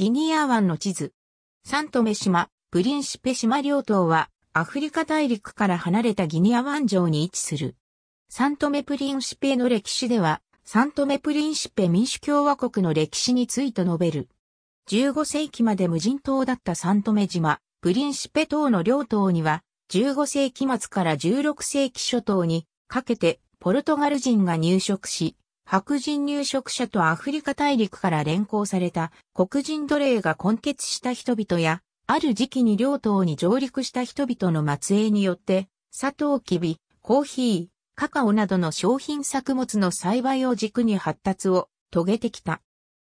ギニア湾の地図。サントメ島、プリンシペ島両島は、アフリカ大陸から離れたギニア湾上に位置する。サントメプリンシペの歴史では、サントメプリンシペ民主共和国の歴史について述べる。15世紀まで無人島だったサントメ島、プリンシペ島の両島には、15世紀末から16世紀初頭にかけてポルトガル人が入植し、白人入植者とアフリカ大陸から連行された黒人奴隷が根血した人々や、ある時期に両党に上陸した人々の末裔によって、砂糖キビ、コーヒー、カカオなどの商品作物の栽培を軸に発達を遂げてきた。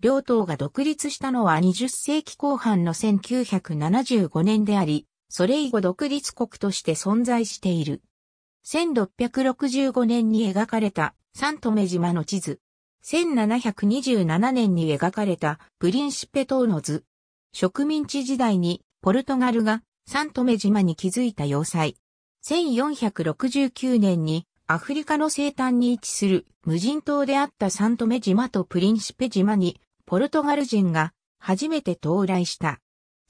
両党が独立したのは20世紀後半の1975年であり、それ以後独立国として存在している。1665年に描かれたサントメ島の地図。1727年に描かれたプリンシペ島の図。植民地時代にポルトガルがサントメ島に築いた要塞。1469年にアフリカの西端に位置する無人島であったサントメ島とプリンシペ島にポルトガル人が初めて到来した。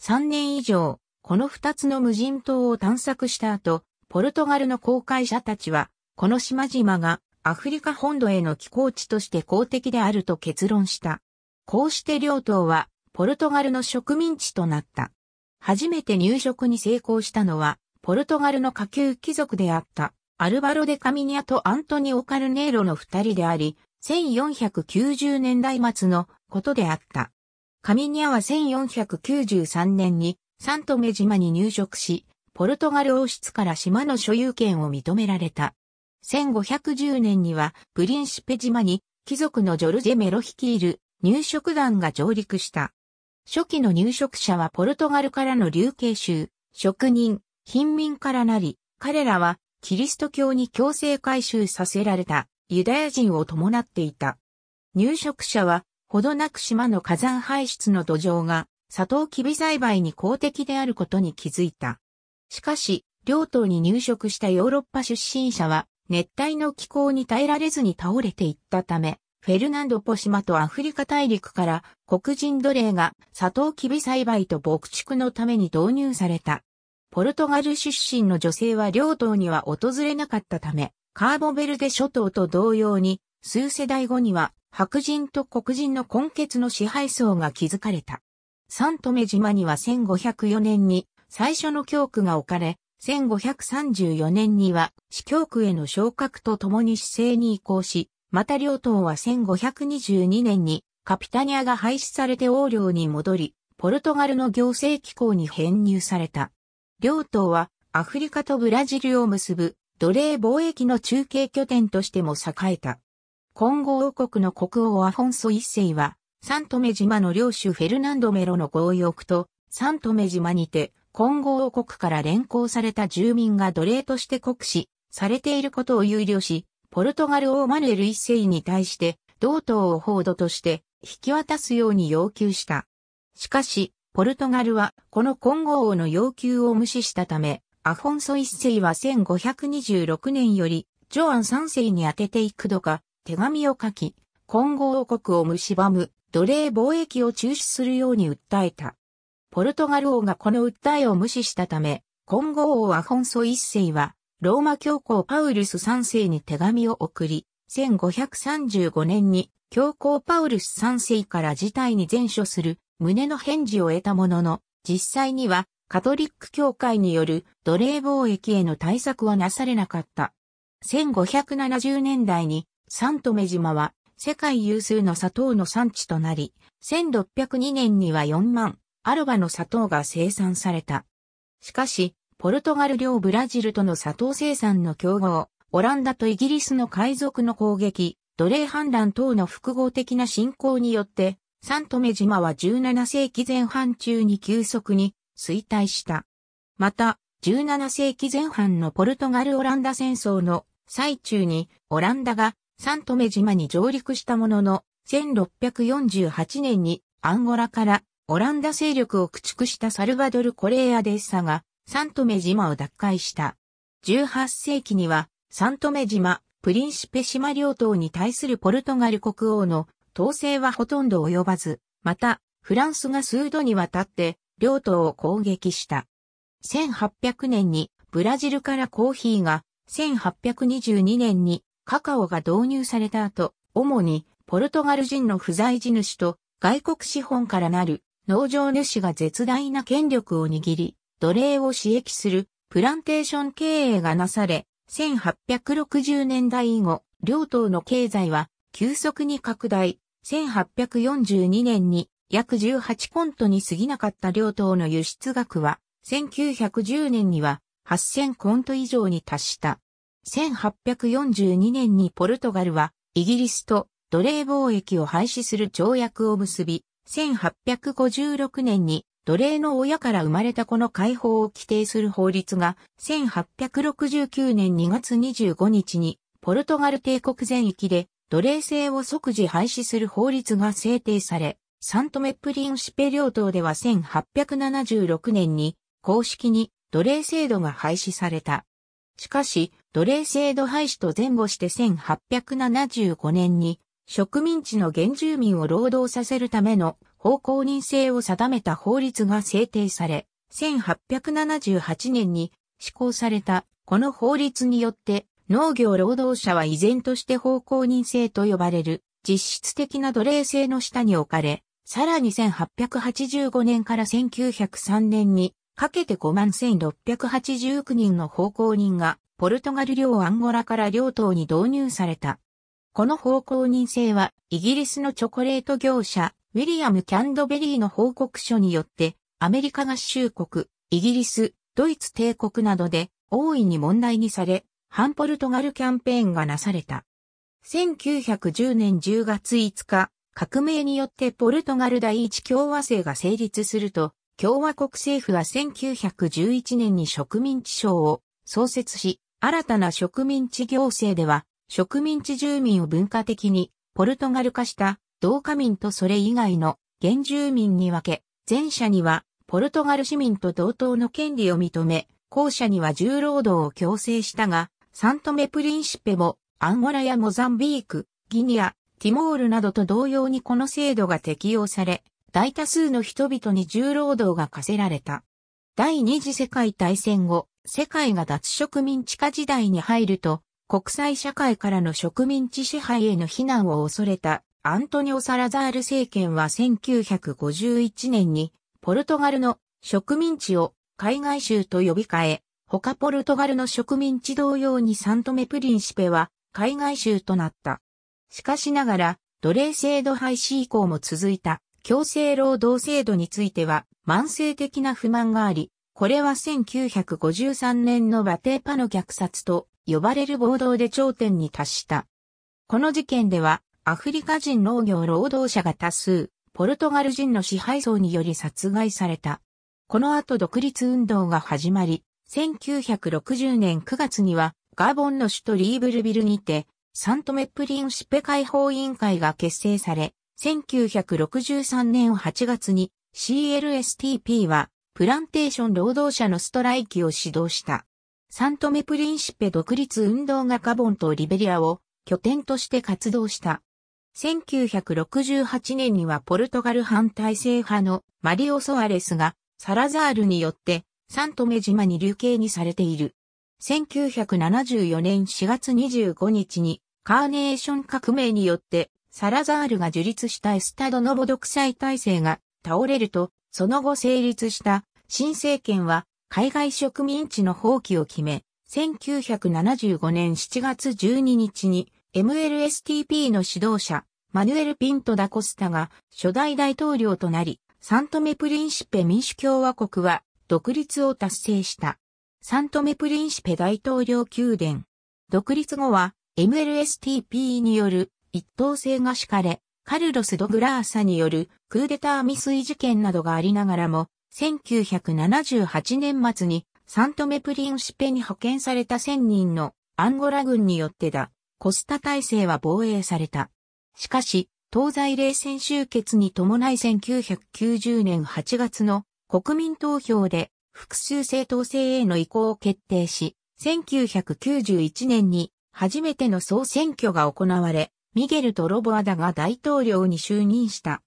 3年以上、この2つの無人島を探索した後、ポルトガルの航海者たちは、この島々がアフリカ本土への寄港地として公的であると結論した。こうして両党は、ポルトガルの植民地となった。初めて入植に成功したのは、ポルトガルの下級貴族であった、アルバロ・デ・カミニアとアントニオ・カルネーロの二人であり、1490年代末のことであった。カミニアは1493年にサントメ島に入植し、ポルトガル王室から島の所有権を認められた。1510年にはプリンシペ島に貴族のジョルジェ・メロ率いる入植団が上陸した。初期の入植者はポルトガルからの流刑囚、職人、貧民からなり、彼らはキリスト教に強制改宗させられたユダヤ人を伴っていた。入植者はほどなく島の火山排出の土壌がサトウキビ栽培に公的であることに気づいた。しかし、両党に入植したヨーロッパ出身者は熱帯の気候に耐えられずに倒れていったため、フェルナンド・ポシマとアフリカ大陸から黒人奴隷がサトウキビ栽培と牧畜のために導入された。ポルトガル出身の女性は両党には訪れなかったため、カーボベルデ諸島と同様に、数世代後には白人と黒人の根血の支配層が築かれた。サントメ島には1504年に最初の教区が置かれ、1534年には、司教区への昇格とともに市政に移行し、また両党は1522年にカピタニアが廃止されて王領に戻り、ポルトガルの行政機構に編入された。両党はアフリカとブラジルを結ぶ奴隷貿易の中継拠点としても栄えた。今後王国の国王アフォンソ一世は、サントメ島の領主フェルナンド・メロの強欲と、サントメ島にて混合王国から連行された住民が奴隷として酷使されていることを憂慮し、ポルトガル王マヌエル一世に対して、同等を報道として引き渡すように要求した。しかし、ポルトガルはこの混合王の要求を無視したため、アフォンソ一世は1526年より、ジョアン三世に当てていくどか、手紙を書き、混合王国を蝕む奴隷貿易を中止するように訴えた。ポルトガル王がこの訴えを無視したため、今後王アフォンソ一世は、ローマ教皇パウルス三世に手紙を送り、1535年に教皇パウルス三世から事態に前処する旨の返事を得たものの、実際にはカトリック教会による奴隷貿易への対策はなされなかった。1570年代にサントメ島は世界有数の砂糖の産地となり、1602年には4万アルバの砂糖が生産された。しかし、ポルトガル領ブラジルとの砂糖生産の競合、オランダとイギリスの海賊の攻撃、奴隷反乱等の複合的な侵攻によって、サントメ島は17世紀前半中に急速に衰退した。また、17世紀前半のポルトガル・オランダ戦争の最中にオランダがサントメ島に上陸したものの1648年にアンゴラからオランダ勢力を駆逐したサルバドル・コレーアデッサが、サントメ島を奪回した。18世紀には、サントメ島、プリンシペ島両島に対するポルトガル国王の統制はほとんど及ばず、また、フランスが数度にわたって両島を攻撃した。1800年にブラジルからコーヒーが、1822年にカカオが導入された後、主にポルトガル人の不在地主と外国資本からなる農場主が絶大な権力を握り、奴隷を刺激するプランテーション経営がなされ、1860年代以後、両党の経済は急速に拡大、1842年に約18コントに過ぎなかった両党の輸出額は、1910年には8000コント以上に達した。1842年にポルトガルはイギリスと奴隷貿易を廃止する条約を結び、1856年に奴隷の親から生まれた子の解放を規定する法律が1869年2月25日にポルトガル帝国全域で奴隷制を即時廃止する法律が制定され、サントメプリンシペ領島では1876年に公式に奴隷制度が廃止された。しかし、奴隷制度廃止と前後して1875年に植民地の原住民を労働させるための方向認制を定めた法律が制定され、1878年に施行されたこの法律によって農業労働者は依然として方向認制と呼ばれる実質的な奴隷制の下に置かれ、さらに1885年から1903年にかけて5万1689人の方向人がポルトガル領アンゴラから両党に導入された。この方向認性は、イギリスのチョコレート業者、ウィリアム・キャンドベリーの報告書によって、アメリカ合衆国、イギリス、ドイツ帝国などで大いに問題にされ、反ポルトガルキャンペーンがなされた。1910年10月5日、革命によってポルトガル第一共和制が成立すると、共和国政府は1911年に植民地省を創設し、新たな植民地行政では、植民地住民を文化的にポルトガル化した同化民とそれ以外の原住民に分け、前者にはポルトガル市民と同等の権利を認め、後者には重労働を強制したが、サントメプリンシペもアンゴラやモザンビーク、ギニア、ティモールなどと同様にこの制度が適用され、大多数の人々に重労働が課せられた。第二次世界大戦後、世界が脱植民地化時代に入ると、国際社会からの植民地支配への非難を恐れたアントニオ・サラザール政権は1951年にポルトガルの植民地を海外州と呼び替え、他ポルトガルの植民地同様にサントメプリンシペは海外州となった。しかしながら、奴隷制度廃止以降も続いた強制労働制度については慢性的な不満があり、これは1953年のバテーパの虐殺と呼ばれる暴動で頂点に達した。この事件では、アフリカ人農業労働者が多数、ポルトガル人の支配層により殺害された。この後独立運動が始まり、1960年9月には、ガーボンの首都リーブルビルにて、サントメプリンシペ解放委員会が結成され、1963年8月に CLSTP はプランテーション労働者のストライキを指導した。サントメプリンシペ独立運動がカボンとリベリアを拠点として活動した。1968年にはポルトガル反体制派のマリオ・ソアレスがサラザールによってサントメ島に流刑にされている。1974年4月25日にカーネーション革命によってサラザールが樹立したエスタドノボ独裁体制が倒れると、その後成立した新政権は海外植民地の放棄を決め、1975年7月12日に MLSTP の指導者、マヌエル・ピント・ダ・コスタが初代大統領となり、サントメ・プリンシペ民主共和国は独立を達成した。サントメ・プリンシペ大統領宮殿。独立後は MLSTP による一等性が敷かれ、カルロス・ドグラーサによるクーデター未遂事件などがありながらも、1978年末にサントメプリンシペに派遣された1000人のアンゴラ軍によってだ、コスタ体制は防衛された。しかし、東西冷戦終結に伴い1990年8月の国民投票で複数政党制への移行を決定し、1991年に初めての総選挙が行われ、ミゲルとロボアダが大統領に就任した。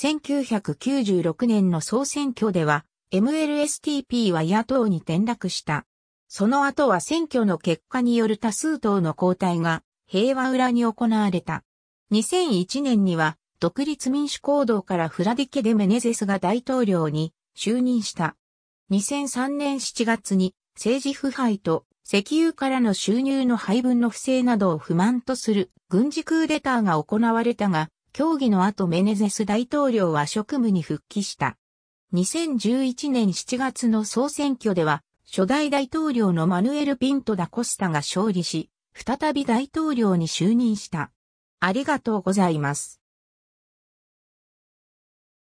1996年の総選挙では、MLSTP は野党に転落した。その後は選挙の結果による多数党の交代が平和裏に行われた。2001年には独立民主行動からフラディケ・デ・メネゼスが大統領に就任した。2003年7月に政治腐敗と石油からの収入の配分の不正などを不満とする軍事クーデターが行われたが、協議の後メネゼス大統領は職務に復帰した。2011年7月の総選挙では、初代大統領のマヌエル・ピント・ダ・コスタが勝利し、再び大統領に就任した。ありがとうございます。